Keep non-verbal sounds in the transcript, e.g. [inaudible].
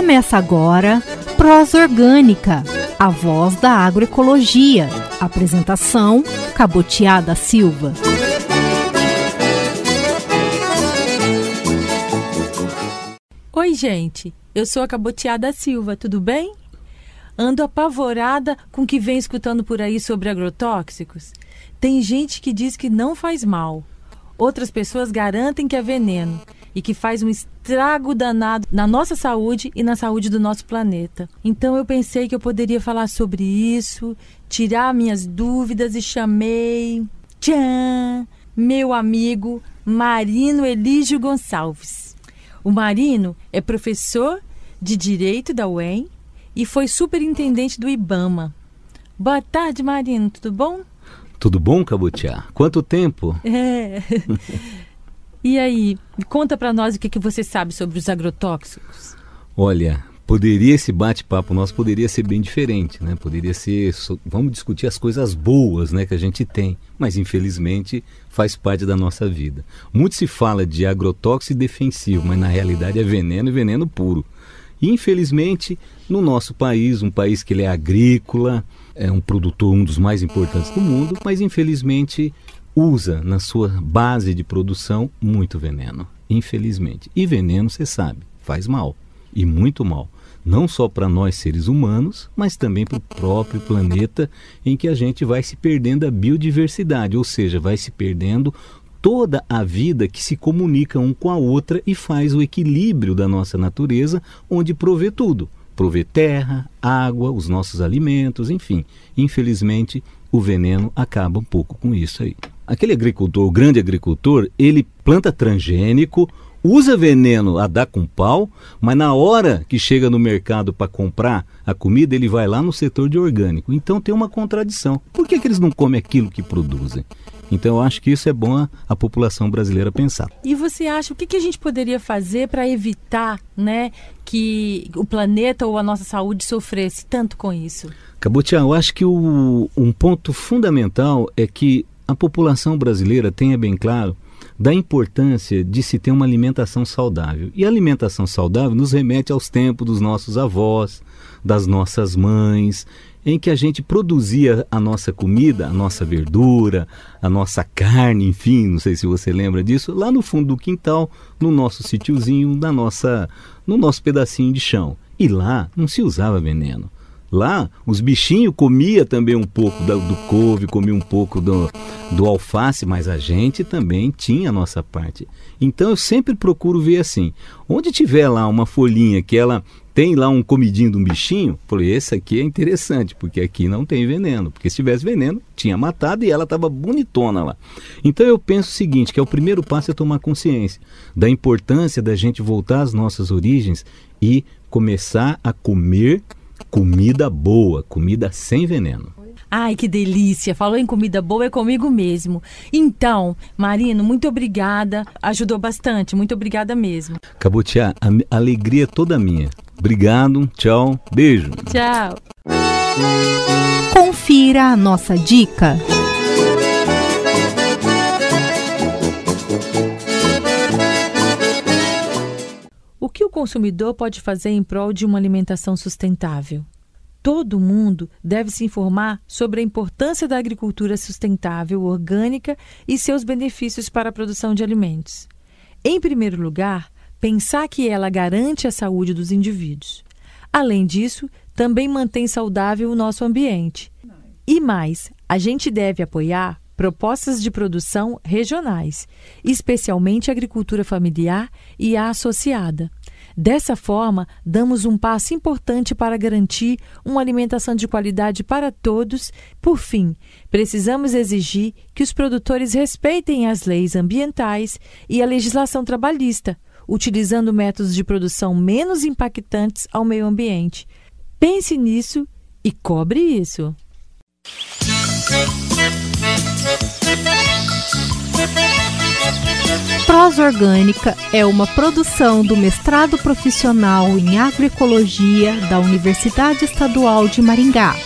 Começa agora Prosa Orgânica, a voz da agroecologia. Apresentação Caboteada Silva. Oi, gente. Eu sou a Caboteada Silva, tudo bem? Ando apavorada com o que vem escutando por aí sobre agrotóxicos. Tem gente que diz que não faz mal. Outras pessoas garantem que é veneno e que faz um estrago danado na nossa saúde e na saúde do nosso planeta. Então eu pensei que eu poderia falar sobre isso, tirar minhas dúvidas e chamei. Tchan! Meu amigo Marino Elígio Gonçalves. O Marino é professor de Direito da UEM e foi superintendente do IBAMA. Boa tarde, Marino, tudo bom? Tudo bom, Cabutiá? Quanto tempo? É. [laughs] E aí, conta para nós o que, que você sabe sobre os agrotóxicos. Olha, poderia esse bate-papo nosso poderia ser bem diferente, né? Poderia ser, vamos discutir as coisas boas, né, que a gente tem, mas infelizmente faz parte da nossa vida. Muito se fala de agrotóxico defensivo, mas na realidade é veneno e veneno puro. E infelizmente, no nosso país, um país que ele é agrícola, é um produtor um dos mais importantes do mundo, mas infelizmente usa na sua base de produção muito veneno, infelizmente. E veneno, você sabe, faz mal e muito mal, não só para nós seres humanos, mas também para o próprio planeta, em que a gente vai se perdendo a biodiversidade, ou seja, vai se perdendo toda a vida que se comunica um com a outra e faz o equilíbrio da nossa natureza, onde provê tudo. Provê terra, água, os nossos alimentos, enfim. Infelizmente, o veneno acaba um pouco com isso aí. Aquele agricultor, o grande agricultor, ele planta transgênico, usa veneno a dar com pau, mas na hora que chega no mercado para comprar a comida, ele vai lá no setor de orgânico. Então tem uma contradição. Por que, que eles não comem aquilo que produzem? Então eu acho que isso é bom a, a população brasileira pensar. E você acha o que, que a gente poderia fazer para evitar né, que o planeta ou a nossa saúde sofresse tanto com isso? Cabotiá, eu acho que o, um ponto fundamental é que a população brasileira tenha bem claro da importância de se ter uma alimentação saudável. E a alimentação saudável nos remete aos tempos dos nossos avós, das nossas mães, em que a gente produzia a nossa comida, a nossa verdura, a nossa carne, enfim, não sei se você lembra disso, lá no fundo do quintal, no nosso sítiozinho, nossa, no nosso pedacinho de chão. E lá não se usava veneno. Lá, os bichinhos comia também um pouco do, do couve, comia um pouco do, do alface, mas a gente também tinha a nossa parte. Então eu sempre procuro ver assim, onde tiver lá uma folhinha que ela tem lá um comidinho de um bichinho, falei, esse aqui é interessante, porque aqui não tem veneno, porque se tivesse veneno, tinha matado e ela estava bonitona lá. Então eu penso o seguinte, que é o primeiro passo é tomar consciência da importância da gente voltar às nossas origens e começar a comer comida boa, comida sem veneno. Ai, que delícia! Falou em comida boa, é comigo mesmo. Então, Marino, muito obrigada. Ajudou bastante, muito obrigada mesmo. Cabotiá, a alegria é toda minha. Obrigado, tchau, beijo. Tchau. Confira a nossa dica. O que o consumidor pode fazer em prol de uma alimentação sustentável? Todo mundo deve se informar sobre a importância da agricultura sustentável, orgânica e seus benefícios para a produção de alimentos. Em primeiro lugar, pensar que ela garante a saúde dos indivíduos. Além disso, também mantém saudável o nosso ambiente. E mais, a gente deve apoiar propostas de produção regionais, especialmente agricultura familiar e a associada. Dessa forma, damos um passo importante para garantir uma alimentação de qualidade para todos. Por fim, precisamos exigir que os produtores respeitem as leis ambientais e a legislação trabalhista, utilizando métodos de produção menos impactantes ao meio ambiente. Pense nisso e cobre isso. Causa Orgânica é uma produção do mestrado profissional em agroecologia da Universidade Estadual de Maringá.